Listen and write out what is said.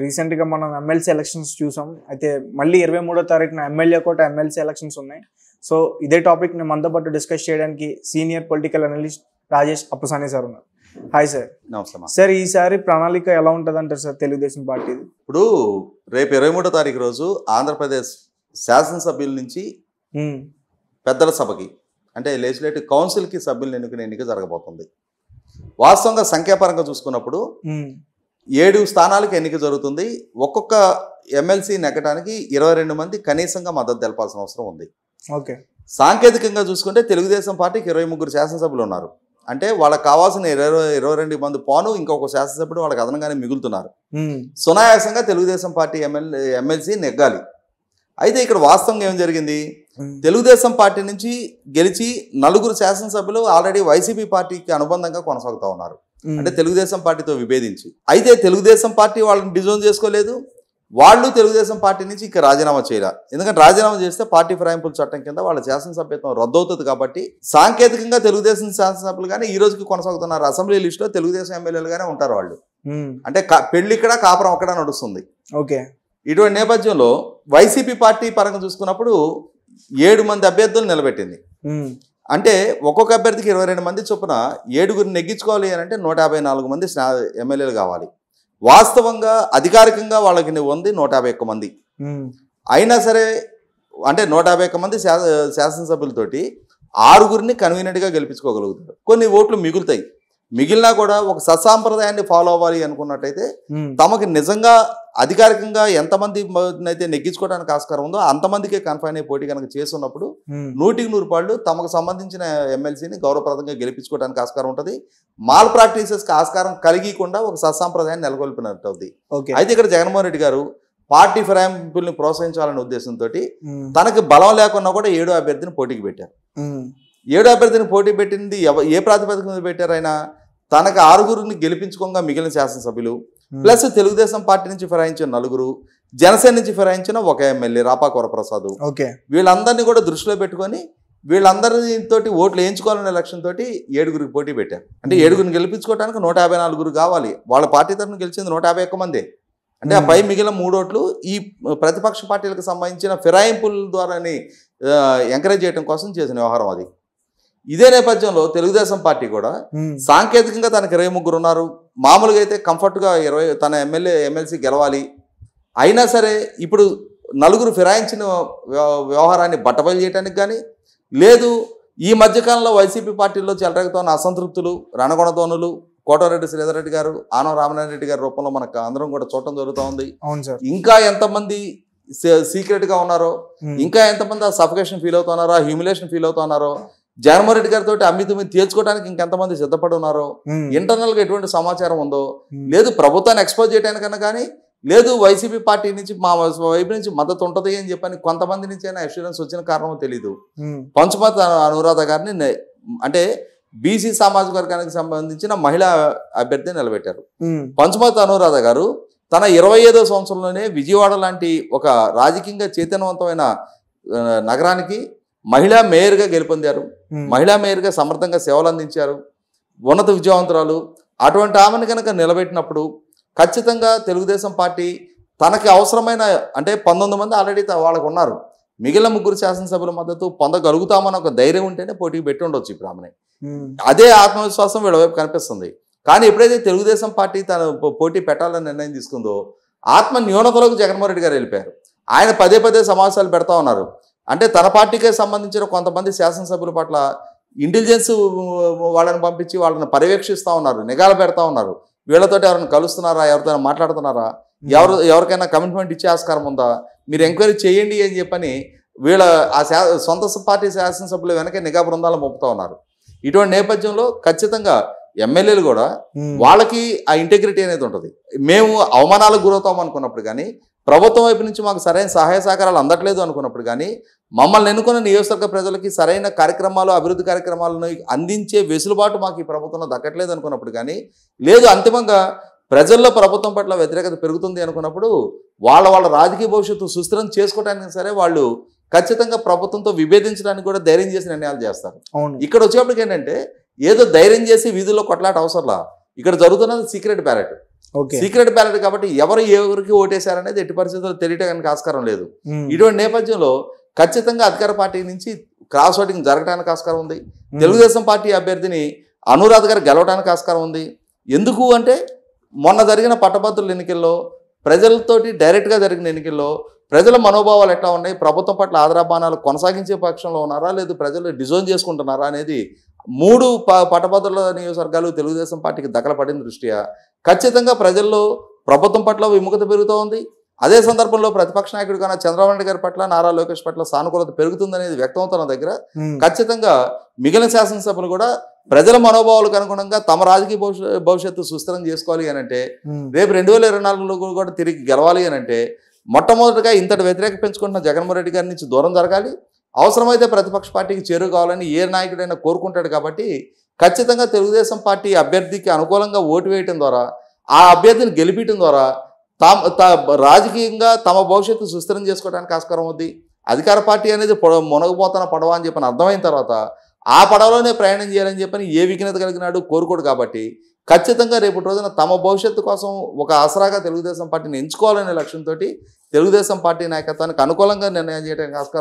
రీసెంట్గా మనం MLC elections చూసాం అయితే మళ్ళీ ఇరవై మూడో తారీఖున ఎమ్మెల్యే కోట ఎమ్మెల్సీ ఎలక్షన్స్ ఉన్నాయి సో ఇదే టాపిక్ని మనతో పాటు డిస్కస్ చేయడానికి senior political analyst Rajesh Appasani sir ఉన్నారు హాయ్ సార్ నమస్కారం సార్ ఈసారి ప్రణాళిక ఎలా ఉంటుంది అంటారు సార్ తెలుగుదేశం పార్టీ ఇప్పుడు రేపు ఇరవై మూడో తారీఖు రోజు ఆంధ్రప్రదేశ్ శాసనసభ్యుల నుంచి పెద్దల సభకి అంటే లెజిస్లేటివ్ కౌన్సిల్కి సభ్యులను ఎన్నికనే ఎన్నిక జరగబోతుంది వాస్తవంగా సంఖ్యాపరంగా చూసుకున్నప్పుడు ఏడు స్థానాలకు ఎన్నిక జరుగుతుంది ఒక్కొక్క ఎమ్మెల్సీ నెగ్గడానికి ఇరవై రెండు మంది కనీసంగా మద్దతు తెలపాల్సిన అవసరం ఉంది ఓకే సాంకేతికంగా చూసుకుంటే తెలుగుదేశం పార్టీకి ఇరవై ముగ్గురు శాసనసభ్యులు ఉన్నారు అంటే వాళ్ళకి కావాల్సిన ఇరవై ఇరవై రెండు మంది పాను ఇంకొక శాసనసభ్యుడు వాళ్ళకి అదనంగానే మిగులుతున్నారు సునాయాసంగా తెలుగుదేశం పార్టీ ఎమ్మెల్యే ఎమ్మెల్సీ నెగ్గాలి అయితే ఇక్కడ వాస్తవంగా ఏం జరిగింది తెలుగుదేశం పార్టీ నుంచి గెలిచి నలుగురు శాసనసభ్యులు ఆల్రెడీ వైసీపీ పార్టీకి అనుబంధంగా కొనసాగుతూ ఉన్నారు అంటే తెలుగుదేశం పార్టీతో విభేదించి అయితే తెలుగుదేశం పార్టీ వాళ్ళని డిజోన్ చేసుకోలేదు వాళ్ళు తెలుగుదేశం పార్టీ నుంచి ఇక రాజీనామా చేయాలి ఎందుకంటే రాజీనామా చేస్తే పార్టీ ఫిరాయింపుల చట్టం కింద వాళ్ళ శాసనసభ్యత్వం రద్దవుతుంది కాబట్టి సాంకేతికంగా తెలుగుదేశం శాసనసభ్యులు కానీ ఈ రోజుకి కొనసాగుతున్నారు అసెంబ్లీ లిస్టులో తెలుగుదేశం ఎమ్మెల్యేలుగానే ఉంటారు వాళ్ళు అంటే పెళ్లి ఇక్కడ కాపురం అక్కడ నడుస్తుంది ఓకే ఇటువంటి నేపథ్యంలో వైసీపీ పార్టీ పరంగా చూసుకున్నప్పుడు ఏడు మంది అభ్యర్థులు నిలబెట్టింది అంటే ఒక్కొక్క అభ్యర్థికి ఇరవై రెండు మంది చొప్పున ఏడుగురు నెగ్గించుకోవాలి అని అంటే నూట యాభై నాలుగు మంది స్నా ఎమ్మెల్యేలు కావాలి వాస్తవంగా అధికారికంగా వాళ్ళకి ఉంది నూట యాభై ఒక్క మంది అయినా సరే అంటే నూట యాభై ఒక్క మంది శాసనసభ్యులతోటి ఆరుగురిని కన్వీనెంట్గా గెలిపించుకోగలుగుతారు కొన్ని ఓట్లు మిగులుతాయి మిగిలినా కూడా ఒక సత్సాంప్రదాయాన్ని ఫాలో అవ్వాలి అనుకున్నట్టయితే తమకు నిజంగా అధికారికంగా ఎంతమంది అయితే నెగ్గించుకోవడానికి ఆస్కారం ఉందో అంతమందికే కన్ఫైన్ అయ్యే పోటీ కనుక చేస్తున్నప్పుడు నూటికి నూరు పాళ్ళు తమకు సంబంధించిన ఎమ్మెల్సీని గౌరవప్రదంగా గెలిపించుకోవడానికి ఆస్కారం ఉంటుంది మాల్ ప్రాక్టీసెస్కి ఆస్కారం కలిగికుండా ఒక సత్సాంప్రదాయాన్ని నెలకొల్పినట్టు అవుతుంది అయితే ఇక్కడ జగన్మోహన్ రెడ్డి గారు పార్టీ ఫిరాయింపుల్ని ప్రోత్సహించాలనే ఉద్దేశంతో తనకు బలం లేకున్నా కూడా ఏడు అభ్యర్థిని పోటీకి పెట్టారు ఏడు అభ్యర్థిని పోటీ పెట్టింది ఏ ప్రాతిపదిక మీద పెట్టారు తనకు ఆరుగురిని గెలిపించుకోగా మిగిలిన శాసనసభ్యులు hmm. ప్లస్ తెలుగుదేశం పార్టీ నుంచి ఫిరాయించిన నలుగురు జనసేన నుంచి ఫిరాయించిన ఒక ఎమ్మెల్యే రాపా కొరప్రసాద్ ఓకే వీళ్ళందరినీ కూడా దృష్టిలో పెట్టుకొని వీళ్ళందరితోటి ఓట్లు వేయించుకోవాలనే లక్ష్యంతో ఏడుగురికి పోటీ పెట్టారు అంటే hmm. ఏడుగురిని గెలిపించుకోవడానికి నూట యాభై నాలుగురు కావాలి వాళ్ళ పార్టీ తరఫున గెలిచింది నూట యాభై ఒక్క మంది అంటే ఆ hmm. పై మిగిలిన మూడోట్లు ఈ ప్రతిపక్ష పార్టీలకు సంబంధించిన ఫిరాయింపుల ద్వారాని ఎంకరేజ్ చేయడం కోసం చేసిన వ్యవహారం అది ఇదే నేపథ్యంలో తెలుగుదేశం పార్టీ కూడా సాంకేతికంగా తనకి ఇరవై ముగ్గురు ఉన్నారు మామూలుగా అయితే కంఫర్ట్గా ఇరవై తన ఎమ్మెల్యే ఎమ్మెల్సీ గెలవాలి అయినా సరే ఇప్పుడు నలుగురు ఫిరాయించిన వ్యవహారాన్ని బట్టబయలు చేయడానికి కానీ లేదు ఈ మధ్యకాలంలో వైసీపీ పార్టీలో ఉన్న అసంతృప్తులు రణగొణధోనులు కోటారెడ్డి శ్రీధర్ రెడ్డి గారు ఆనం రామనారాయణ రెడ్డి గారి రూపంలో మనకు అందరం కూడా చూడటం జరుగుతూ ఉంది ఇంకా ఎంతమంది సీక్రెట్గా ఉన్నారో ఇంకా ఎంతమంది ఆ సఫికేషన్ ఫీల్ అవుతున్నారో ఆ హ్యూమిలేషన్ ఫీల్ అవుతున్నారో జగన్మోహన్ రెడ్డి గారితో అమితం తీర్చుకోవడానికి ఇంకెంతమంది సిద్ధపడి ఉన్నారో ఇంటర్నల్ గా ఎటువంటి సమాచారం ఉందో లేదు ప్రభుత్వాన్ని ఎక్స్పోజ్ చేయడానికన్నా కానీ లేదు వైసీపీ పార్టీ నుంచి మా వైపు నుంచి మద్దతు ఉంటుంది అని చెప్పని కొంతమంది నుంచి అయినా అష్యూరెన్స్ వచ్చిన కారణం తెలీదు పంచుమత అనురాధ గారిని అంటే బీసీ సామాజిక వర్గానికి సంబంధించిన మహిళా అభ్యర్థి నిలబెట్టారు పంచుమత అనురాధ గారు తన ఇరవై ఐదో సంవత్సరంలోనే విజయవాడ లాంటి ఒక రాజకీయంగా చైతన్యవంతమైన నగరానికి మహిళా మేయర్గా గెలుపొందారు మహిళా మేయర్గా సమర్థంగా సేవలు అందించారు ఉన్నత విద్యావంతురాలు అటువంటి ఆమెను కనుక నిలబెట్టినప్పుడు ఖచ్చితంగా తెలుగుదేశం పార్టీ తనకి అవసరమైన అంటే పంతొమ్మిది మంది ఆల్రెడీ వాళ్ళకు ఉన్నారు మిగిలిన ముగ్గురు శాసనసభ్యుల మద్దతు పొందగలుగుతామని ఒక ధైర్యం ఉంటేనే పోటీకి పెట్టి ఉండొచ్చు ఇప్పుడు ఆమెని అదే ఆత్మవిశ్వాసం వీళ్ళ వైపు కనిపిస్తుంది కానీ ఎప్పుడైతే తెలుగుదేశం పార్టీ తన పోటీ పెట్టాలని నిర్ణయం తీసుకుందో ఆత్మ న్యూనతలోకి జగన్మోహన్ రెడ్డి గారు వెళ్ళిపోయారు ఆయన పదే పదే సమావేశాలు పెడతా ఉన్నారు అంటే తన పార్టీకే సంబంధించిన కొంతమంది శాసనసభ్యుల పట్ల ఇంటెలిజెన్స్ వాళ్ళని పంపించి వాళ్ళని పర్యవేక్షిస్తూ ఉన్నారు నిఘాలు పెడతా ఉన్నారు వీళ్ళతో ఎవరిని కలుస్తున్నారా ఎవరితో మాట్లాడుతున్నారా ఎవరు ఎవరికైనా కమిట్మెంట్ ఇచ్చే ఆస్కారం ఉందా మీరు ఎంక్వైరీ చేయండి అని చెప్పని వీళ్ళ ఆ సొంత పార్టీ శాసనసభ్యులు వెనక నిఘా బృందాలు మోపుతా ఉన్నారు ఇటువంటి నేపథ్యంలో ఖచ్చితంగా ఎమ్మెల్యేలు కూడా వాళ్ళకి ఆ ఇంటెగ్రిటీ అనేది ఉంటుంది మేము అవమానాలకు గురవుతాం అనుకున్నప్పుడు కానీ ప్రభుత్వం వైపు నుంచి మాకు సరైన సహాయ సహకారాలు అందట్లేదు అనుకున్నప్పుడు కానీ మమ్మల్ని ఎన్నుకున్న నియోజకవర్గ ప్రజలకి సరైన కార్యక్రమాలు అభివృద్ధి కార్యక్రమాలను అందించే వెసులుబాటు మాకు ఈ ప్రభుత్వంలో దక్కట్లేదు అనుకున్నప్పుడు కానీ లేదు అంతిమంగా ప్రజల్లో ప్రభుత్వం పట్ల వ్యతిరేకత పెరుగుతుంది అనుకున్నప్పుడు వాళ్ళ వాళ్ళ రాజకీయ భవిష్యత్తు సుస్థిరం చేసుకోవడానికి సరే వాళ్ళు ఖచ్చితంగా ప్రభుత్వంతో విభేదించడానికి కూడా ధైర్యం చేసి నిర్ణయాలు చేస్తారు ఇక్కడ వచ్చేప్పటికి ఏంటంటే ఏదో ధైర్యం చేసి వీధుల్లో కొట్లాట అవసరంలా ఇక్కడ జరుగుతున్నది సీక్రెట్ బ్యాలెట్ సీక్రెట్ బ్యాలెట్ కాబట్టి ఎవరు ఎవరికి ఓటేశారనేది ఎట్టి పరిస్థితుల్లో కానీ ఆస్కారం లేదు ఇటువంటి నేపథ్యంలో ఖచ్చితంగా అధికార పార్టీ నుంచి క్రాస్ ఓటింగ్ జరగడానికి ఆస్కారం ఉంది తెలుగుదేశం పార్టీ అభ్యర్థిని అనురాధ గారు గెలవడానికి ఆస్కారం ఉంది ఎందుకు అంటే మొన్న జరిగిన పట్టభద్రుల ఎన్నికల్లో ప్రజలతోటి డైరెక్ట్గా జరిగిన ఎన్నికల్లో ప్రజల మనోభావాలు ఎట్లా ఉన్నాయి ప్రభుత్వం పట్ల ఆదరాబాణాలు కొనసాగించే పక్షంలో ఉన్నారా లేదు ప్రజలు డిజోన్ చేసుకుంటున్నారా అనేది మూడు ప పట్టభద్రుల నియోజకవర్గాలు తెలుగుదేశం పార్టీకి దగ్గర పడిన దృష్ట్యా ఖచ్చితంగా ప్రజల్లో ప్రభుత్వం పట్ల విముఖత పెరుగుతూ ఉంది అదే సందర్భంలో ప్రతిపక్ష నాయకుడు కన్నా చంద్రబాబు నాయుడు గారి పట్ల నారా లోకేష్ పట్ల సానుకూలత పెరుగుతుందనేది వ్యక్తమవుతున్న దగ్గర ఖచ్చితంగా మిగిలిన శాసనసభలు కూడా ప్రజల మనోభావాలకు అనుగుణంగా తమ రాజకీయ భవిష్యత్తు సుస్థిరం చేసుకోవాలి అని అంటే రేపు రెండు వేల ఇరవై నాలుగులో కూడా తిరిగి గెలవాలి అని అంటే మొట్టమొదటిగా ఇంతటి వ్యతిరేక పెంచుకుంటున్న జగన్మోహన్ రెడ్డి గారి నుంచి దూరం జరగాలి అవసరమైతే ప్రతిపక్ష పార్టీకి చేరుకోవాలని కావాలని ఏ నాయకుడైనా కోరుకుంటాడు కాబట్టి ఖచ్చితంగా తెలుగుదేశం పార్టీ అభ్యర్థికి అనుకూలంగా ఓటు వేయటం ద్వారా ఆ అభ్యర్థిని గెలిపించడం ద్వారా తాము రాజకీయంగా తమ భవిష్యత్తు సుస్థిరం చేసుకోవడానికి ఆస్కారం ఉంది అధికార పార్టీ అనేది మునగపోతున్న పడవ అని చెప్పని అర్థమైన తర్వాత ఆ పడవలోనే ప్రయాణం చేయాలని చెప్పని ఏ విఘ్నత కలిగినాడు కోరుకోడు కాబట్టి ఖచ్చితంగా రేపటి రోజున తమ భవిష్యత్తు కోసం ఒక ఆసరాగా తెలుగుదేశం పార్టీని ఎంచుకోవాలనే లక్ష్యంతో తెలుగుదేశం పార్టీ నాయకత్వానికి అనుకూలంగా నిర్ణయం చేయడానికి ఆస్కారం